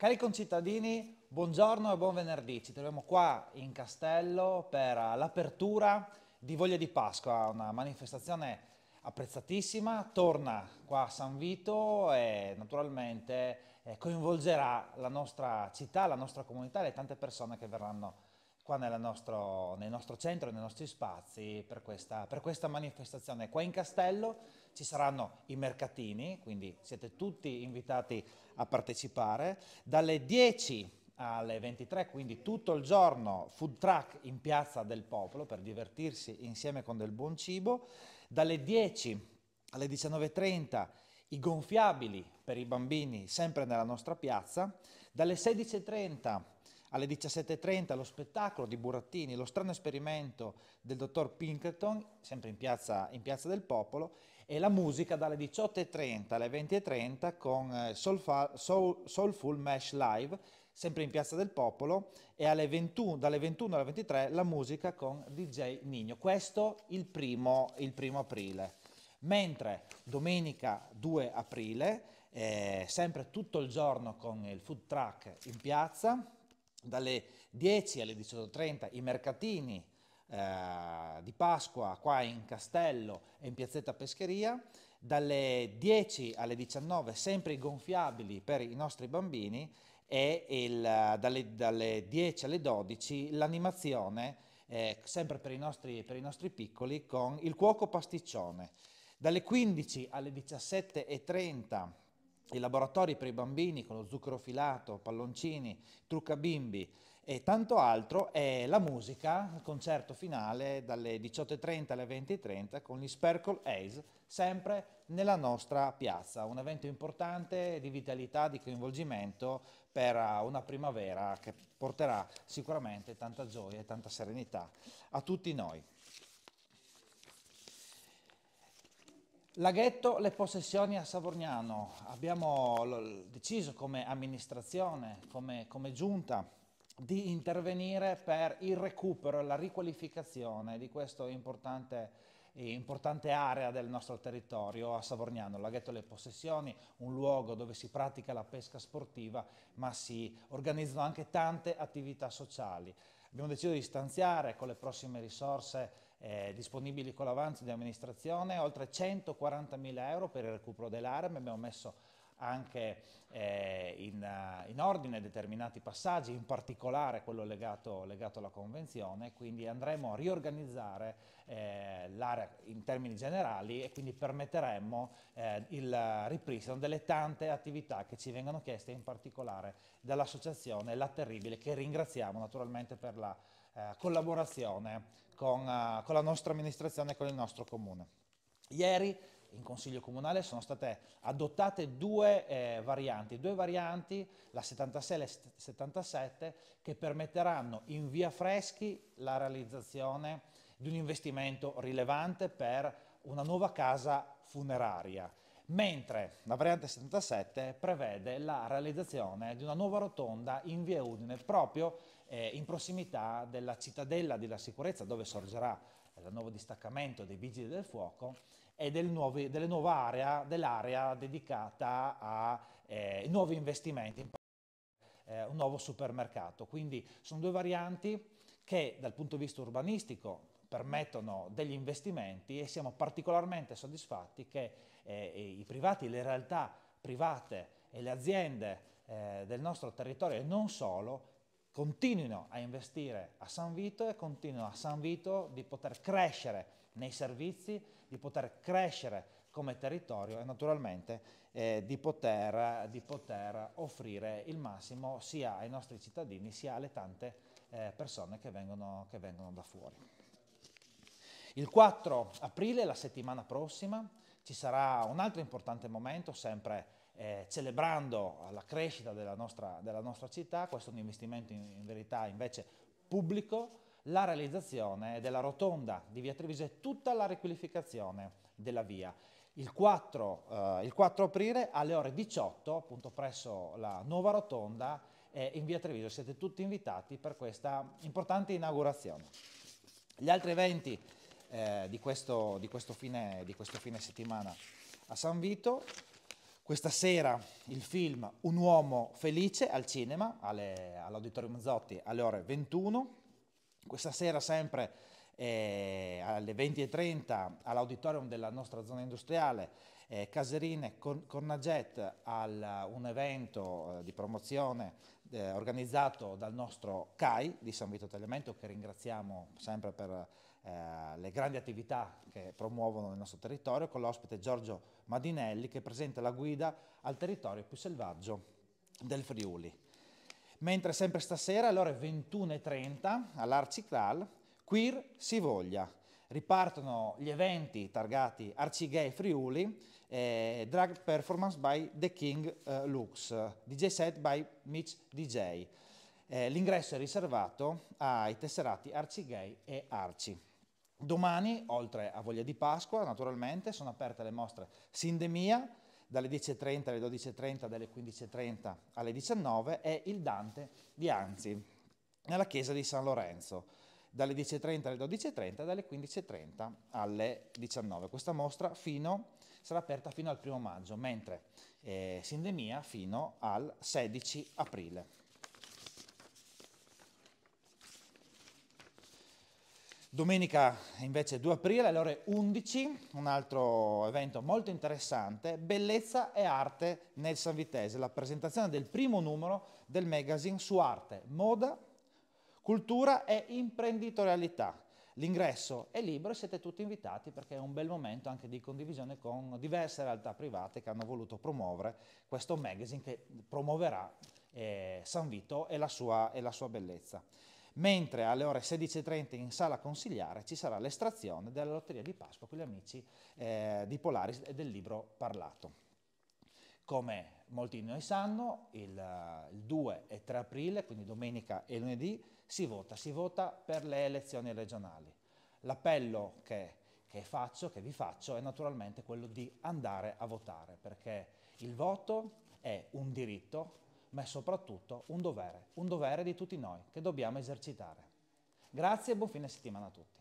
Cari concittadini, buongiorno e buon venerdì. Ci troviamo qua in Castello per l'apertura di Voglia di Pasqua, una manifestazione apprezzatissima, torna qua a San Vito e naturalmente eh, coinvolgerà la nostra città, la nostra comunità e le tante persone che verranno qua nostro, nel nostro centro, nei nostri spazi per questa, per questa, manifestazione. Qua in Castello ci saranno i mercatini, quindi siete tutti invitati a partecipare, dalle 10 alle 23, quindi tutto il giorno food truck in Piazza del Popolo per divertirsi insieme con del buon cibo, dalle 10 alle 19.30 i gonfiabili per i bambini sempre nella nostra piazza, dalle alle 17.30 lo spettacolo di Burattini, lo strano esperimento del dottor Pinkerton, sempre in piazza, in piazza del Popolo, e la musica dalle 18.30 alle 20.30 con eh, Soulful, Soul, Soulful Mesh Live, sempre in piazza del Popolo, e 21, dalle 21 alle 23 la musica con DJ Nino. Questo il primo, il primo aprile. Mentre domenica 2 aprile, eh, sempre tutto il giorno con il food truck in piazza, dalle 10 alle 18.30 i mercatini eh, di Pasqua qua in Castello e in Piazzetta Pescheria, dalle 10 alle 19 sempre i gonfiabili per i nostri bambini e il, dalle, dalle, 10 alle 12 l'animazione eh, sempre per i, nostri, per i nostri piccoli con il cuoco pasticcione. Dalle 15 alle 17.30 i laboratori per i bambini con lo zucchero filato, palloncini, trucca bimbi e tanto altro è la musica, il concerto finale dalle 18.30 alle 20.30 con gli Sparkle Ace, sempre nella nostra piazza, un evento importante di vitalità, di coinvolgimento per una primavera che porterà sicuramente tanta gioia e tanta serenità a tutti noi. Laghetto le possessioni a Savorniano. abbiamo deciso come amministrazione, come, come, giunta di intervenire per il recupero e la riqualificazione di questa importante, importante, area del nostro territorio a Savorniano. Laghetto le possessioni, un luogo dove si pratica la pesca sportiva ma si organizzano anche tante attività sociali. Abbiamo deciso di stanziare con le prossime risorse eh, disponibili con l'avanzo di amministrazione, oltre 140.000 euro per il recupero dell'area, abbiamo messo anche eh, in, uh, in, ordine determinati passaggi, in particolare quello legato, legato alla convenzione, quindi andremo a riorganizzare eh, l'area in termini generali e quindi permetteremo eh, il ripristino delle tante attività che ci vengono chieste in particolare dall'associazione La Terribile che ringraziamo naturalmente per la eh, collaborazione con, eh, con la nostra amministrazione e con il nostro comune. Ieri in Consiglio Comunale sono state adottate due eh, varianti, due varianti, la 76 e la 77, che permetteranno in via freschi la realizzazione di un investimento rilevante per una nuova casa funeraria mentre la variante 77 prevede la realizzazione di una nuova rotonda in via Udine proprio eh, in prossimità della cittadella della sicurezza dove sorgerà il nuovo distaccamento dei vigili del fuoco e del nuovi, delle nuova area, dell'area dedicata a eh, nuovi investimenti, eh, un nuovo supermercato. Quindi sono due varianti che dal punto di vista urbanistico permettono degli investimenti e siamo particolarmente soddisfatti che eh, i privati, le realtà private e le aziende eh, del nostro territorio e non solo continuino a investire a San Vito e continuino a San Vito di poter crescere nei servizi, di poter crescere come territorio e naturalmente eh, di, poter, di, poter, offrire il massimo sia ai nostri cittadini sia alle tante eh, persone che vengono, che vengono da fuori. Il 4 aprile, la settimana prossima, ci sarà un altro importante momento, sempre eh, celebrando la crescita della nostra, della nostra, città, questo è un investimento in, in verità invece pubblico, la realizzazione della rotonda di Via Treviso e tutta la riqualificazione della via. Il 4, eh, il 4, aprile alle ore 18, appunto presso la nuova rotonda eh, in Via Treviso, siete tutti invitati per questa importante inaugurazione. Gli altri eventi eh, di, questo, di, questo fine, di questo fine settimana a San Vito. Questa sera il film Un uomo felice al cinema, alle, all'Auditorium Zotti, alle ore 21. Questa sera sempre eh, alle 20.30 all'Auditorium della nostra zona industriale eh, Caserine con, Cornaget a un evento eh, di promozione eh, organizzato dal nostro CAI di San Vito Tagliamento che ringraziamo sempre per eh, le grandi attività che promuovono nel nostro territorio con l'ospite Giorgio Madinelli che presenta la guida al territorio più selvaggio del Friuli. Mentre sempre stasera alle ore 21.30 all'Arcicral, Queer si voglia. Ripartono gli eventi targati Arci Gay Friuli, eh, Drag Performance by The King eh, Lux, DJ set by Mitch DJ. Eh, L'ingresso è riservato ai tesserati Arci Gay e Arci. Domani, oltre a Voglia di Pasqua, naturalmente, sono aperte le mostre Sindemia, dalle 10.30 alle 12.30, dalle 15.30 alle 19 e il Dante di Anzi, nella chiesa di San Lorenzo, dalle 10.30 alle 12.30 dalle 15.30 alle 19. Questa mostra fino, sarà aperta fino al primo maggio, mentre eh, Sindemia fino al 16 aprile. Domenica invece 2 aprile alle ore 11, un altro evento molto interessante, Bellezza e Arte nel San Vitese, la presentazione del primo numero del magazine su arte, moda, cultura e imprenditorialità. L'ingresso è libero e siete tutti invitati perché è un bel momento anche di condivisione con diverse realtà private che hanno voluto promuovere questo magazine che promuoverà eh, San Vito e la sua, e la sua bellezza mentre alle ore 16.30 in sala consigliare ci sarà l'estrazione della lotteria di Pasqua con gli amici eh, di Polaris e del libro parlato. Come molti di noi sanno, il, eh, il 2 e 3 aprile, quindi domenica e lunedì, si vota, si vota per le elezioni regionali. L'appello che che faccio, che vi faccio, è naturalmente quello di andare a votare, perché il voto è un diritto, ma è soprattutto un dovere, un dovere di tutti noi che dobbiamo esercitare. Grazie e buon fine settimana a tutti.